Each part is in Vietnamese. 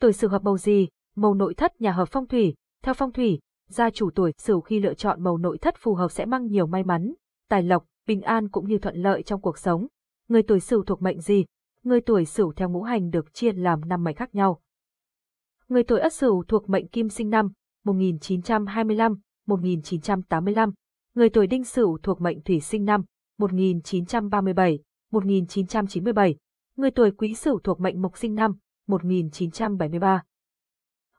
Tuổi Sửu hợp màu gì? Màu nội thất nhà hợp phong thủy. Theo phong thủy, gia chủ tuổi Sửu khi lựa chọn màu nội thất phù hợp sẽ mang nhiều may mắn, tài lộc, bình an cũng như thuận lợi trong cuộc sống. Người tuổi Sửu thuộc mệnh gì? Người tuổi Sửu theo ngũ hành được chia làm năm mệnh khác nhau. Người tuổi Ất Sửu thuộc mệnh Kim sinh năm 1925, 1985. Người tuổi Đinh Sửu thuộc mệnh Thủy sinh năm 1937, 1997. Người tuổi Quý Sửu thuộc mệnh Mộc sinh năm 1973.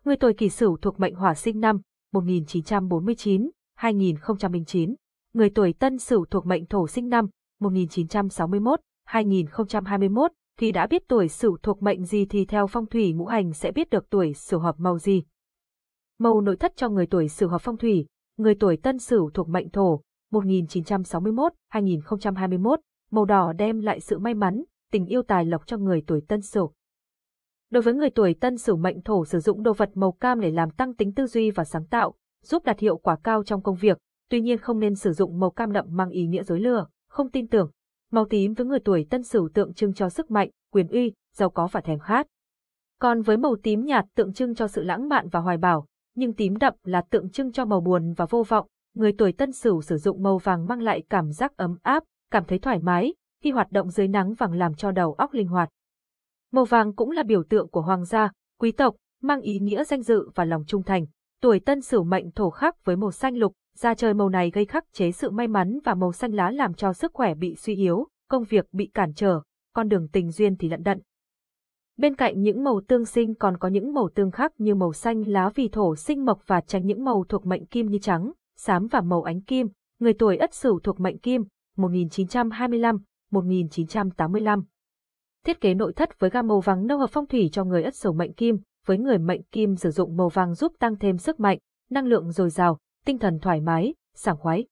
Người tuổi kỷ sửu thuộc mệnh hỏa sinh năm 1949, 2009. Người tuổi tân sửu thuộc mệnh thổ sinh năm 1961, 2021. Khi đã biết tuổi sửu thuộc mệnh gì thì theo phong thủy ngũ hành sẽ biết được tuổi sửu hợp màu gì. Màu nội thất cho người tuổi sửu hợp phong thủy, người tuổi tân sửu thuộc mệnh thổ, 1961, 2021, màu đỏ đem lại sự may mắn, tình yêu tài lộc cho người tuổi tân sửu. Đối với người tuổi tân sửu mệnh thổ sử dụng đồ vật màu cam để làm tăng tính tư duy và sáng tạo, giúp đạt hiệu quả cao trong công việc, tuy nhiên không nên sử dụng màu cam đậm mang ý nghĩa dối lừa, không tin tưởng. Màu tím với người tuổi tân sửu tượng trưng cho sức mạnh, quyền uy, giàu có và thèm khát. Còn với màu tím nhạt tượng trưng cho sự lãng mạn và hoài bão, nhưng tím đậm là tượng trưng cho màu buồn và vô vọng. Người tuổi tân sửu sử dụng màu vàng mang lại cảm giác ấm áp, cảm thấy thoải mái, khi hoạt động dưới nắng vàng làm cho đầu óc linh hoạt. Màu vàng cũng là biểu tượng của hoàng gia, quý tộc, mang ý nghĩa danh dự và lòng trung thành. Tuổi tân sửu mệnh thổ khắc với màu xanh lục, ra trời màu này gây khắc chế sự may mắn và màu xanh lá làm cho sức khỏe bị suy yếu, công việc bị cản trở, con đường tình duyên thì lận đận. Bên cạnh những màu tương sinh còn có những màu tương khắc như màu xanh lá vì thổ sinh mộc và tránh những màu thuộc mệnh kim như trắng, xám và màu ánh kim, người tuổi Ất Sửu thuộc mệnh kim, 1925, 1985 thiết kế nội thất với gam màu vàng nâu hợp phong thủy cho người ất sầu mệnh kim, với người mệnh kim sử dụng màu vàng giúp tăng thêm sức mạnh, năng lượng dồi dào, tinh thần thoải mái, sảng khoái.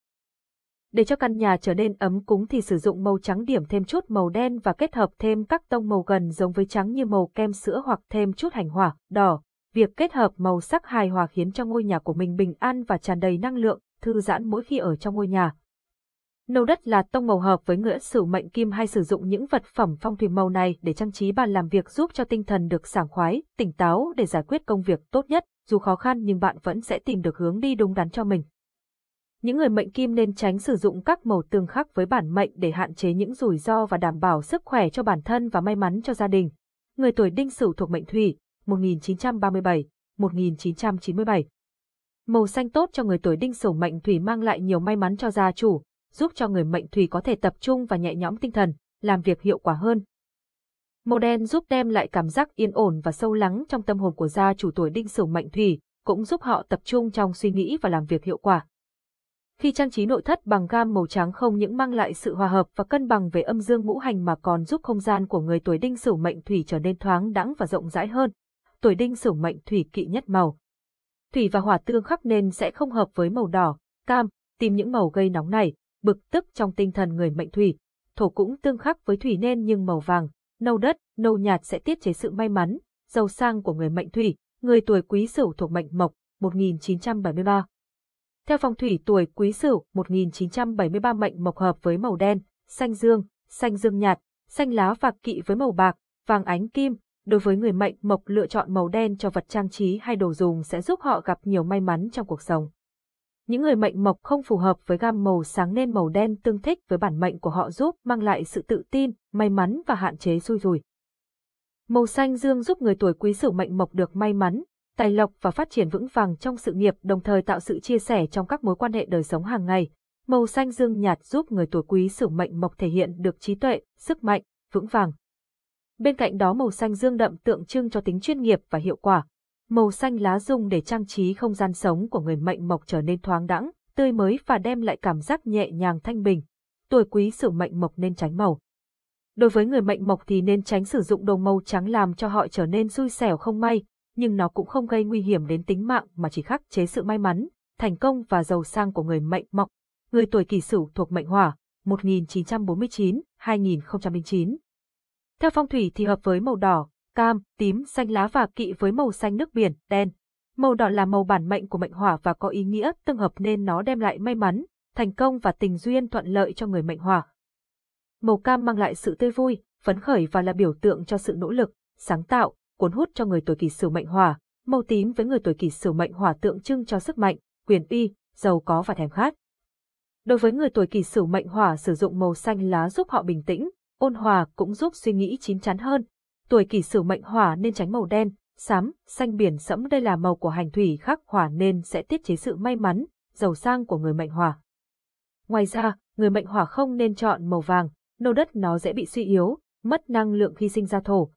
Để cho căn nhà trở nên ấm cúng thì sử dụng màu trắng điểm thêm chút màu đen và kết hợp thêm các tông màu gần giống với trắng như màu kem sữa hoặc thêm chút hành hỏa, đỏ. Việc kết hợp màu sắc hài hòa khiến cho ngôi nhà của mình bình an và tràn đầy năng lượng, thư giãn mỗi khi ở trong ngôi nhà. Nâu đất là tông màu hợp với ngựa sử mệnh kim hay sử dụng những vật phẩm phong thủy màu này để trang trí bàn làm việc giúp cho tinh thần được sảng khoái, tỉnh táo để giải quyết công việc tốt nhất, dù khó khăn nhưng bạn vẫn sẽ tìm được hướng đi đúng đắn cho mình. Những người mệnh kim nên tránh sử dụng các màu tương khắc với bản mệnh để hạn chế những rủi ro và đảm bảo sức khỏe cho bản thân và may mắn cho gia đình. Người tuổi đinh sửu thuộc mệnh thủy, 1937, 1997. Màu xanh tốt cho người tuổi đinh sửu mệnh thủy mang lại nhiều may mắn cho gia chủ, giúp cho người mệnh thủy có thể tập trung và nhẹ nhõm tinh thần, làm việc hiệu quả hơn. Màu đen giúp đem lại cảm giác yên ổn và sâu lắng trong tâm hồn của gia chủ tuổi đinh sửu mệnh thủy, cũng giúp họ tập trung trong suy nghĩ và làm việc hiệu quả. Khi trang trí nội thất bằng gam màu trắng không những mang lại sự hòa hợp và cân bằng về âm dương ngũ hành mà còn giúp không gian của người tuổi đinh sửu mệnh thủy trở nên thoáng đãng và rộng rãi hơn. Tuổi đinh sửu mệnh thủy kỵ nhất màu. Thủy và hỏa tương khắc nên sẽ không hợp với màu đỏ, cam, tìm những màu gây nóng này, bực tức trong tinh thần người mệnh thủy. Thổ cũng tương khắc với thủy nên nhưng màu vàng, nâu đất, nâu nhạt sẽ tiết chế sự may mắn, giàu sang của người mệnh thủy, người tuổi quý sửu thuộc mệnh mộc, 1973. Theo phong thủy tuổi quý sửu 1973 mệnh mộc hợp với màu đen, xanh dương, xanh dương nhạt, xanh lá và kỵ với màu bạc, vàng ánh kim, đối với người mệnh mộc lựa chọn màu đen cho vật trang trí hay đồ dùng sẽ giúp họ gặp nhiều may mắn trong cuộc sống. Những người mệnh mộc không phù hợp với gam màu sáng nên màu đen tương thích với bản mệnh của họ giúp mang lại sự tự tin, may mắn và hạn chế xui rủi. Màu xanh dương giúp người tuổi quý sửu mệnh mộc được may mắn, tài lộc và phát triển vững vàng trong sự nghiệp đồng thời tạo sự chia sẻ trong các mối quan hệ đời sống hàng ngày. Màu xanh dương nhạt giúp người tuổi quý sửu mệnh mộc thể hiện được trí tuệ, sức mạnh, vững vàng. Bên cạnh đó màu xanh dương đậm tượng trưng cho tính chuyên nghiệp và hiệu quả, màu xanh lá dùng để trang trí không gian sống của người mệnh mộc trở nên thoáng đẳng, tươi mới và đem lại cảm giác nhẹ nhàng thanh bình. Tuổi quý sử mệnh mộc nên tránh màu. Đối với người mệnh mộc thì nên tránh sử dụng đồ màu trắng làm cho họ trở nên xui xẻo không may, nhưng nó cũng không gây nguy hiểm đến tính mạng mà chỉ khắc chế sự may mắn, thành công và giàu sang của người mệnh mộc. Người tuổi kỷ sửu thuộc mệnh hỏa, 1949-2009. Theo phong thủy thì hợp với màu đỏ, cam, tím, xanh lá và kỵ với màu xanh nước biển, đen. Màu đỏ là màu bản mệnh của mệnh hỏa và có ý nghĩa tương hợp nên nó đem lại may mắn, thành công và tình duyên thuận lợi cho người mệnh hỏa. Màu cam mang lại sự tươi vui, phấn khởi và là biểu tượng cho sự nỗ lực, sáng tạo, cuốn hút cho người tuổi kỷ sửu mệnh hỏa. Màu tím với người tuổi kỷ sửu mệnh hỏa tượng trưng cho sức mạnh, quyền uy, giàu có và thèm khát. Đối với người tuổi kỷ sửu mệnh hỏa sử dụng màu xanh lá giúp họ bình tĩnh, ôn hòa cũng giúp suy nghĩ chín chắn hơn, tuổi kỷ sửu mệnh hỏa nên tránh màu đen, xám, xanh biển sẫm đây là màu của hành thủy khắc hỏa nên sẽ tiết chế sự may mắn, giàu sang của người mệnh hỏa. Ngoài ra, người mệnh hỏa không nên chọn màu vàng, nâu đất nó dễ bị suy yếu, mất năng lượng khi sinh ra thổ,